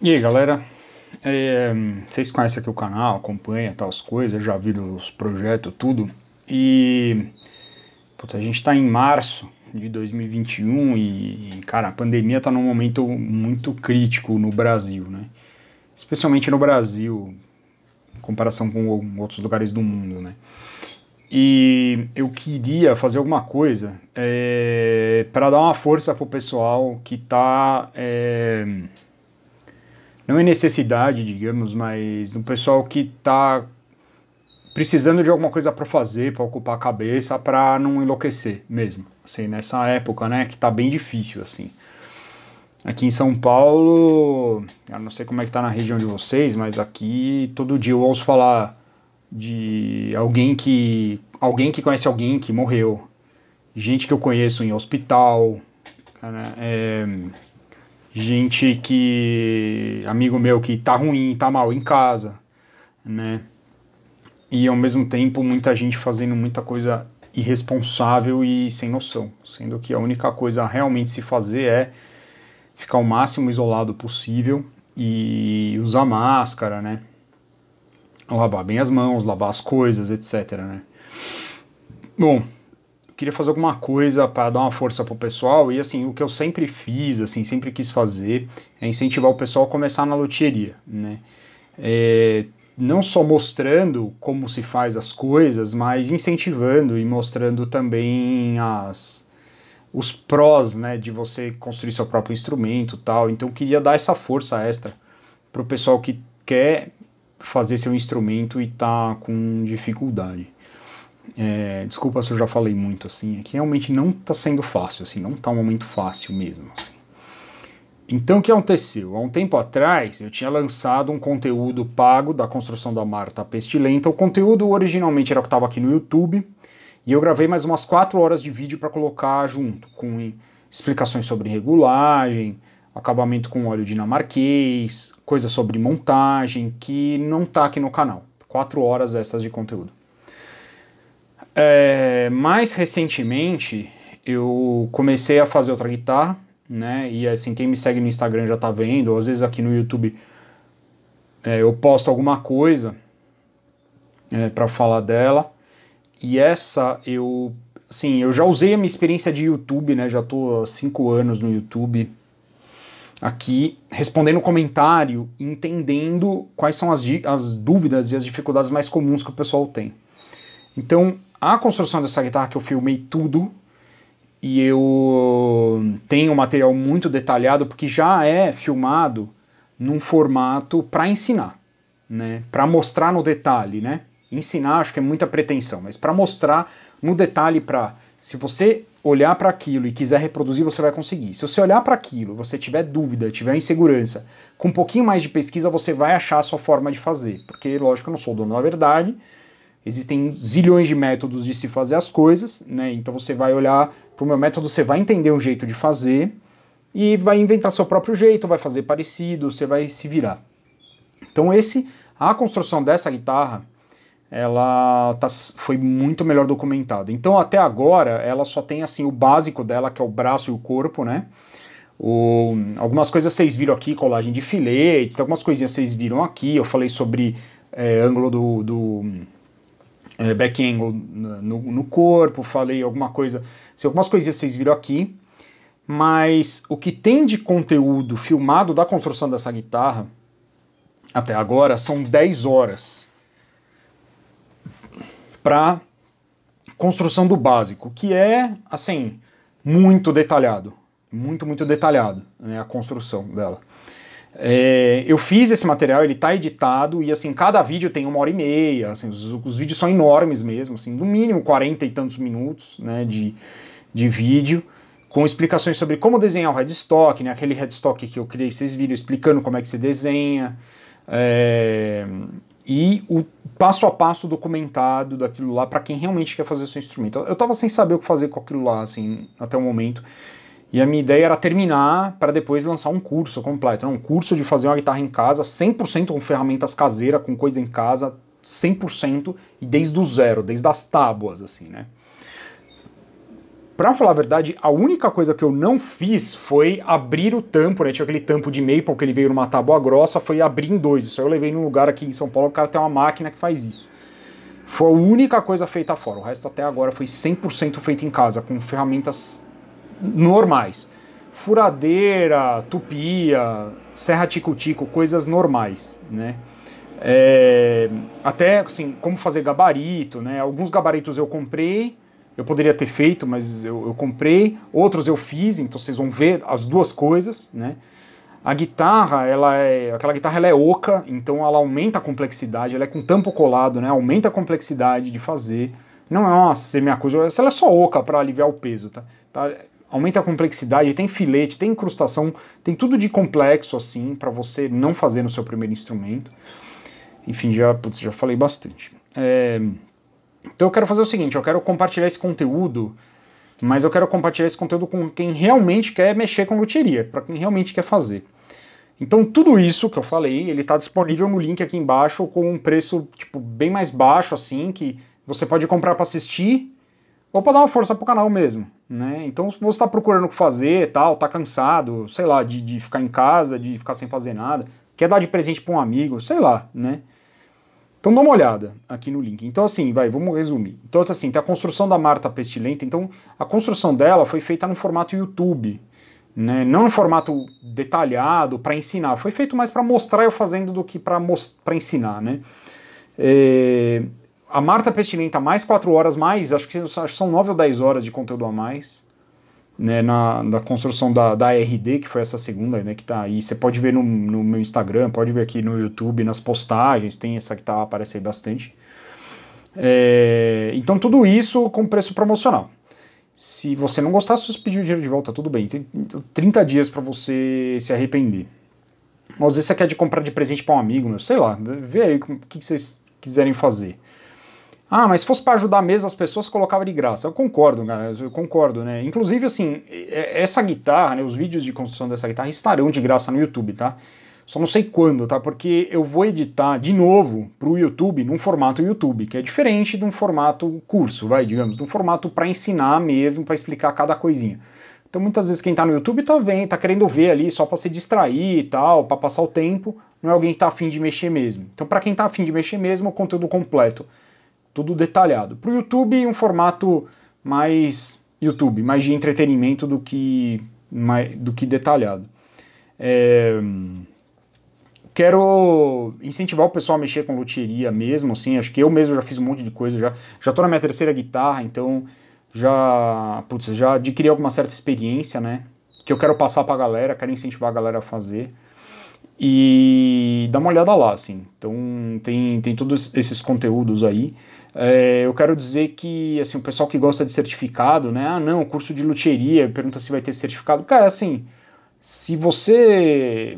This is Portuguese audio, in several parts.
E aí galera, é, vocês conhecem aqui o canal, acompanha tal as coisas, já viram os projetos, tudo. E puta, a gente está em março de 2021 e, cara, a pandemia está num momento muito crítico no Brasil, né? Especialmente no Brasil, em comparação com outros lugares do mundo, né? e eu queria fazer alguma coisa é, para dar uma força pro pessoal que está é, não é necessidade, digamos, mas no pessoal que está precisando de alguma coisa para fazer, para ocupar a cabeça, para não enlouquecer mesmo. Assim, nessa época, né, que está bem difícil assim. Aqui em São Paulo, eu não sei como é que tá na região de vocês, mas aqui todo dia eu ouço falar de alguém que alguém que conhece alguém que morreu, gente que eu conheço em hospital, cara, né, é, gente que. amigo meu que tá ruim, tá mal em casa, né? E ao mesmo tempo muita gente fazendo muita coisa irresponsável e sem noção, sendo que a única coisa a realmente se fazer é ficar o máximo isolado possível e usar máscara, né? Lavar bem as mãos, lavar as coisas, etc, né? Bom, queria fazer alguma coisa para dar uma força pro pessoal, e assim, o que eu sempre fiz, assim, sempre quis fazer, é incentivar o pessoal a começar na loteria, né? É, não só mostrando como se faz as coisas, mas incentivando e mostrando também as os prós, né, de você construir seu próprio instrumento, tal. Então queria dar essa força extra pro pessoal que quer fazer seu instrumento e tá com dificuldade. É, desculpa se eu já falei muito assim, é que realmente não está sendo fácil, assim, não está um momento fácil mesmo. Assim. Então o que aconteceu? Há um tempo atrás eu tinha lançado um conteúdo pago da construção da Marta Pestilenta. O conteúdo originalmente era o que estava aqui no YouTube e eu gravei mais umas 4 horas de vídeo para colocar junto, com explicações sobre regulagem, acabamento com óleo dinamarquês, coisas sobre montagem que não está aqui no canal. 4 horas essas de conteúdo. É, mais recentemente, eu comecei a fazer outra guitarra, né? E assim, quem me segue no Instagram já tá vendo, ou às vezes aqui no YouTube é, eu posto alguma coisa é, para falar dela. E essa eu, assim, eu já usei a minha experiência de YouTube, né? Já tô há cinco anos no YouTube, aqui respondendo comentário, entendendo quais são as, as dúvidas e as dificuldades mais comuns que o pessoal tem. Então, a construção dessa guitarra que eu filmei tudo e eu tenho um material muito detalhado porque já é filmado num formato para ensinar, né? Para mostrar no detalhe, né? Ensinar acho que é muita pretensão, mas para mostrar no detalhe para se você olhar para aquilo e quiser reproduzir, você vai conseguir. Se você olhar para aquilo, você tiver dúvida, tiver insegurança, com um pouquinho mais de pesquisa você vai achar a sua forma de fazer, porque lógico eu não sou dono da verdade, Existem zilhões de métodos de se fazer as coisas, né? Então você vai olhar para o meu método, você vai entender o jeito de fazer e vai inventar seu próprio jeito, vai fazer parecido, você vai se virar. Então esse, a construção dessa guitarra, ela tá, foi muito melhor documentada. Então até agora ela só tem assim o básico dela, que é o braço e o corpo, né? O, algumas coisas vocês viram aqui, colagem de filetes, algumas coisinhas vocês viram aqui. Eu falei sobre é, ângulo do, do é, back angle no, no corpo, falei alguma coisa, assim, algumas coisinhas vocês viram aqui, mas o que tem de conteúdo filmado da construção dessa guitarra até agora são 10 horas para construção do básico, que é assim muito detalhado, muito muito detalhado né, a construção dela. É, eu fiz esse material, ele tá editado, e assim, cada vídeo tem uma hora e meia, assim, os, os vídeos são enormes mesmo, assim, no mínimo 40 e tantos minutos, né, de, de vídeo, com explicações sobre como desenhar o headstock, né, aquele headstock que eu criei esses vídeos explicando como é que se desenha, é, e o passo a passo documentado daquilo lá para quem realmente quer fazer o seu instrumento. Eu tava sem saber o que fazer com aquilo lá, assim, até o momento. E a minha ideia era terminar para depois lançar um curso completo. Né? Um curso de fazer uma guitarra em casa, 100% com ferramentas caseiras, com coisa em casa, 100% e desde o zero, desde as tábuas, assim, né? Pra falar a verdade, a única coisa que eu não fiz foi abrir o tampo, né? Tinha aquele tampo de maple que ele veio numa tábua grossa, foi abrir em dois. Isso aí eu levei num lugar aqui em São Paulo, o cara tem uma máquina que faz isso. Foi a única coisa feita fora. O resto até agora foi 100% feito em casa, com ferramentas normais. Furadeira, tupia, serra tico-tico, coisas normais, né? É, até, assim, como fazer gabarito, né? Alguns gabaritos eu comprei, eu poderia ter feito, mas eu, eu comprei. Outros eu fiz, então vocês vão ver as duas coisas, né? A guitarra, ela é, aquela guitarra ela é oca, então ela aumenta a complexidade, ela é com tampo colado, né? Aumenta a complexidade de fazer. Não é uma semi-acústica, ela é só oca para aliviar o peso, tá? tá? aumenta a complexidade, tem filete, tem incrustação, tem tudo de complexo assim para você não fazer no seu primeiro instrumento. Enfim, já, putz, já falei bastante. É... Então eu quero fazer o seguinte, eu quero compartilhar esse conteúdo, mas eu quero compartilhar esse conteúdo com quem realmente quer mexer com loteria, para quem realmente quer fazer. Então tudo isso que eu falei, ele está disponível no link aqui embaixo com um preço tipo bem mais baixo assim, que você pode comprar para assistir ou para dar uma força pro canal mesmo, né? Então, se você está procurando o que fazer, tal, tá cansado, sei lá, de, de ficar em casa, de ficar sem fazer nada, quer dar de presente para um amigo, sei lá, né? Então dá uma olhada aqui no link. Então assim, vai, vamos resumir. Então assim, tem a construção da Marta Pestilenta. Então a construção dela foi feita no formato YouTube, né? Não no formato detalhado para ensinar. Foi feito mais para mostrar eu fazendo do que para ensinar, né? É a Marta Pestilenta tá mais 4 horas mais, acho que, acho que são 9 ou 10 horas de conteúdo a mais, né, na, na construção da, da RD, que foi essa segunda, né, que tá aí, você pode ver no, no meu Instagram, pode ver aqui no YouTube, nas postagens, tem essa que tá, aparece aí bastante. É, então tudo isso com preço promocional. Se você não gostar, você pedir o dinheiro de volta, tudo bem. Tem 30 dias para você se arrepender. Ou às vezes você quer de comprar de presente para um amigo, meu, sei lá. Vê aí o que vocês quiserem fazer. Ah, mas se fosse para ajudar mesmo as pessoas, colocava de graça. Eu concordo, cara, eu concordo, né? Inclusive, assim, essa guitarra, né, os vídeos de construção dessa guitarra estarão de graça no YouTube, tá? Só não sei quando, tá? Porque eu vou editar de novo para o YouTube num formato YouTube, que é diferente de um formato curso, vai, digamos, de um formato para ensinar mesmo, para explicar cada coisinha. Então muitas vezes quem está no YouTube tá vendo, tá querendo ver ali só para se distrair e tal, para passar o tempo, não é alguém que tá afim de mexer mesmo. Então para quem tá afim de mexer mesmo, o conteúdo completo tudo detalhado. Para o YouTube, um formato mais YouTube, mais de entretenimento do que, mais, do que detalhado. É, quero incentivar o pessoal a mexer com loteria mesmo, assim, acho que eu mesmo já fiz um monte de coisa, já, já tô na minha terceira guitarra, então já, putz, já adquiri alguma certa experiência, né, que eu quero passar pra galera, quero incentivar a galera a fazer e dá uma olhada lá, assim. Então tem, tem todos esses conteúdos aí. É, eu quero dizer que, assim, o pessoal que gosta de certificado, né? Ah, não, curso de luteria, pergunta se vai ter certificado. Cara, assim, se você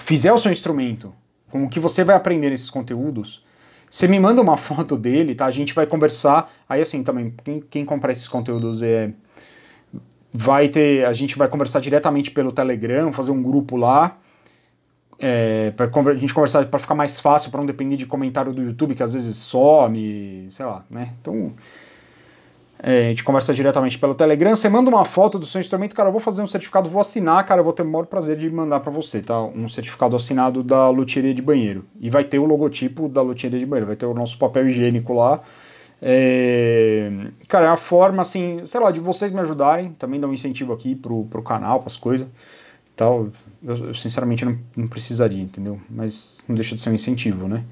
fizer o seu instrumento com o que você vai aprender nesses conteúdos, você me manda uma foto dele, tá? A gente vai conversar. Aí, assim, também, quem, quem comprar esses conteúdos é... Vai ter... A gente vai conversar diretamente pelo Telegram, fazer um grupo lá é, para a gente conversar, para ficar mais fácil, para não depender de comentário do YouTube que às vezes some, sei lá, né? Então, é, a gente conversa diretamente pelo Telegram. Você manda uma foto do seu instrumento, cara, eu vou fazer um certificado, vou assinar, cara, eu vou ter o maior prazer de mandar para você, tá? Um certificado assinado da loteria de banheiro. E vai ter o logotipo da loteria de banheiro, vai ter o nosso papel higiênico lá. É, cara, é uma forma, assim, sei lá, de vocês me ajudarem, também dá um incentivo aqui pro, pro canal, as coisas tal eu, sinceramente não, não precisaria, entendeu? Mas não deixa de ser um incentivo, né?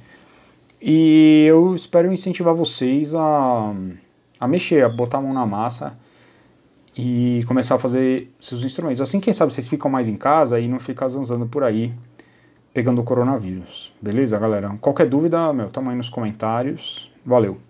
E eu espero incentivar vocês a, a mexer, a botar a mão na massa e começar a fazer seus instrumentos. Assim, quem sabe vocês ficam mais em casa e não ficam zanzando por aí pegando o coronavírus. Beleza, galera? Qualquer dúvida, meu, tamo aí nos comentários. Valeu!